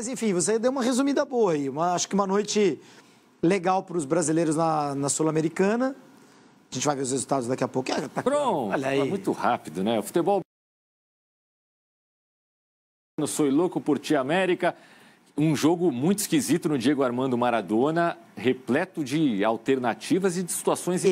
Mas enfim, você deu uma resumida boa aí. Uma, acho que uma noite legal para os brasileiros na, na Sul-Americana. A gente vai ver os resultados daqui a pouco. Ah, tá... Pronto, Olha aí. muito rápido, né? O futebol. Sou louco por tia América um jogo muito esquisito no Diego Armando Maradona, repleto de alternativas e de situações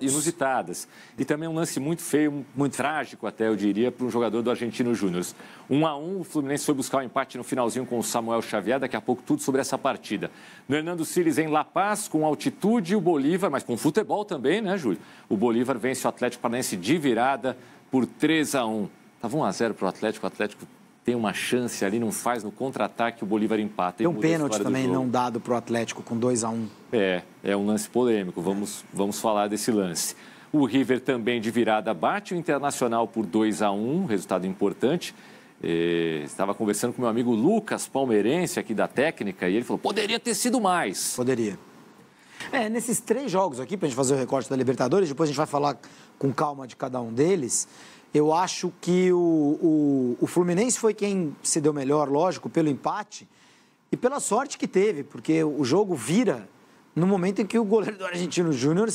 inusitadas. E também um lance muito feio, muito trágico até, eu diria, para um jogador do Argentino Júnior. Um a um, o Fluminense foi buscar o um empate no finalzinho com o Samuel Xavier. Daqui a pouco tudo sobre essa partida. No Hernando Siles em La Paz, com altitude, o Bolívar, mas com futebol também, né, Júlio? O Bolívar vence o Atlético Paranaense de virada por 3 a 1. Estava 1 a 0 para o Atlético, o Atlético tem uma chance ali, não faz no contra-ataque, o Bolívar empata. Tem um pênalti também não né, dado para o Atlético com 2 a 1 um. É, é um lance polêmico, vamos, vamos falar desse lance. O River também de virada bate o Internacional por 2 a 1 um, resultado importante. E é, estava conversando com meu amigo Lucas Palmeirense, aqui da técnica, e ele falou: poderia ter sido mais. Poderia. É, nesses três jogos aqui, para a gente fazer o recorte da Libertadores, depois a gente vai falar com calma de cada um deles. Eu acho que o, o, o Fluminense foi quem se deu melhor, lógico, pelo empate e pela sorte que teve, porque o jogo vira no momento em que o goleiro do Argentino Júnior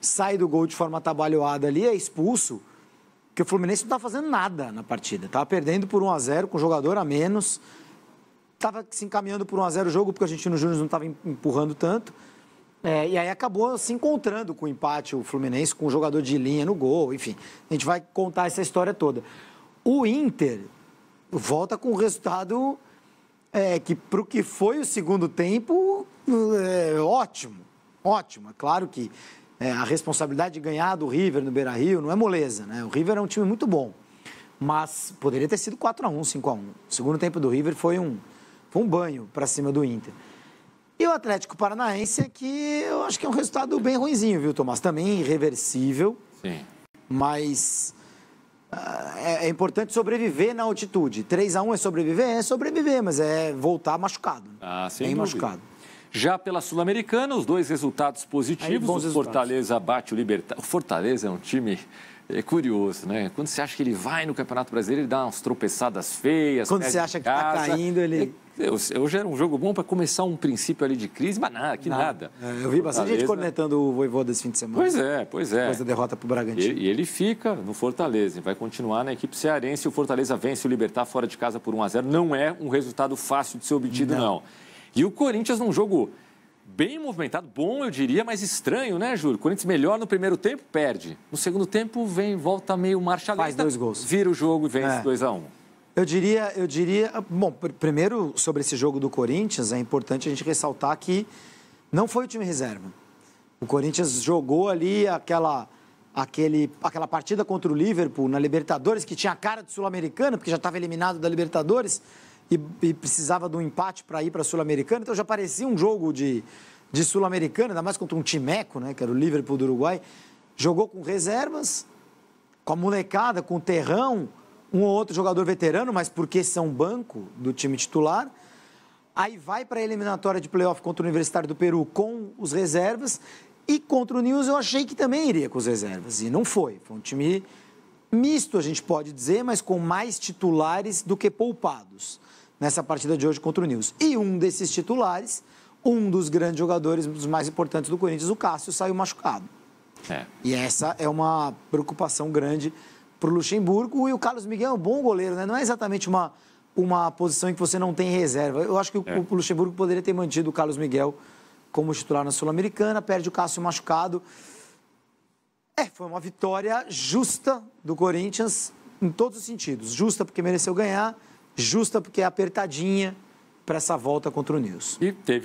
sai do gol de forma atabalhoada ali, é expulso, que o Fluminense não está fazendo nada na partida. Estava perdendo por 1 a 0 com jogador a menos, estava se encaminhando por 1 a 0 o jogo, porque o Argentino Júnior não estava empurrando tanto. É, e aí acabou se encontrando com o empate, o Fluminense com o jogador de linha no gol, enfim. A gente vai contar essa história toda. O Inter volta com um resultado é, que, para o que foi o segundo tempo, é, ótimo. Ótimo. É claro que é, a responsabilidade de ganhar do River no Beira Rio não é moleza, né? O River é um time muito bom. Mas poderia ter sido 4 a 1 5 a 1 O segundo tempo do River foi um, foi um banho para cima do Inter. E o Atlético Paranaense que eu acho que é um resultado bem ruinzinho, viu, Tomás? Também irreversível. Sim. Mas uh, é, é, importante sobreviver na altitude. 3 a 1 é sobreviver? É sobreviver, mas é voltar machucado. Né? Ah, sim. Bem dúvida. machucado. Já pela Sul-Americana, os dois resultados positivos. Aí, o Fortaleza bate o Libertad. O Fortaleza é um time é curioso, né? Quando você acha que ele vai no Campeonato Brasileiro, ele dá umas tropeçadas feias. Quando né, você acha que está caindo, ele. É, hoje era um jogo bom para começar um princípio ali de crise, mas nada, que nada. nada. É, eu vi bastante gente cornetando o Voivô desse fim de semana. Pois é, pois é. Depois da derrota para o Bragantino. E, e, ele fica no Fortaleza, vai continuar na equipe cearense. O Fortaleza vence o Libertar fora de casa por 1 a 0 Não é um resultado fácil de ser obtido, não. não. E o Corinthians num jogo bem movimentado, bom eu diria, mas estranho, né, Júlio? Corinthians melhor no primeiro tempo, perde. No segundo tempo, vem, volta meio marcha lenta. Faz dois gols. Vira o jogo e vence 2 é. a 1 um. Eu diria, eu diria, bom, primeiro sobre esse jogo do Corinthians, é importante a gente ressaltar que não foi o time reserva. O Corinthians jogou ali aquela aquele, aquela partida contra o Liverpool na Libertadores que tinha a cara de sul-americana, porque já estava eliminado da Libertadores e, e precisava de um empate para ir para a Sul-Americana, então já parecia um jogo de, de Sul-Americana, ainda mais contra um timeco, né, que era o Liverpool do Uruguai. Jogou com reservas, com a molecada, com o terrão, um ou outro jogador veterano, mas porque são banco do time titular. Aí vai para a eliminatória de playoff contra o Universitário do Peru com os reservas. E contra o News eu achei que também iria com os reservas. E não foi. Foi um time misto, a gente pode dizer, mas com mais titulares do que poupados nessa partida de hoje contra o News. E um desses titulares, um dos grandes jogadores, um dos mais importantes do Corinthians, o Cássio, saiu machucado. É. E essa é uma preocupação grande para o Luxemburgo. E o Carlos Miguel é um bom goleiro, né? Não é exatamente uma, uma posição em que você não tem reserva. Eu acho que é. o Luxemburgo poderia ter mantido o Carlos Miguel como titular na Sul-Americana, perde o Cássio machucado. É, foi uma vitória justa do Corinthians em todos os sentidos. Justa porque mereceu ganhar, justa porque é apertadinha para essa volta contra o News. E teve um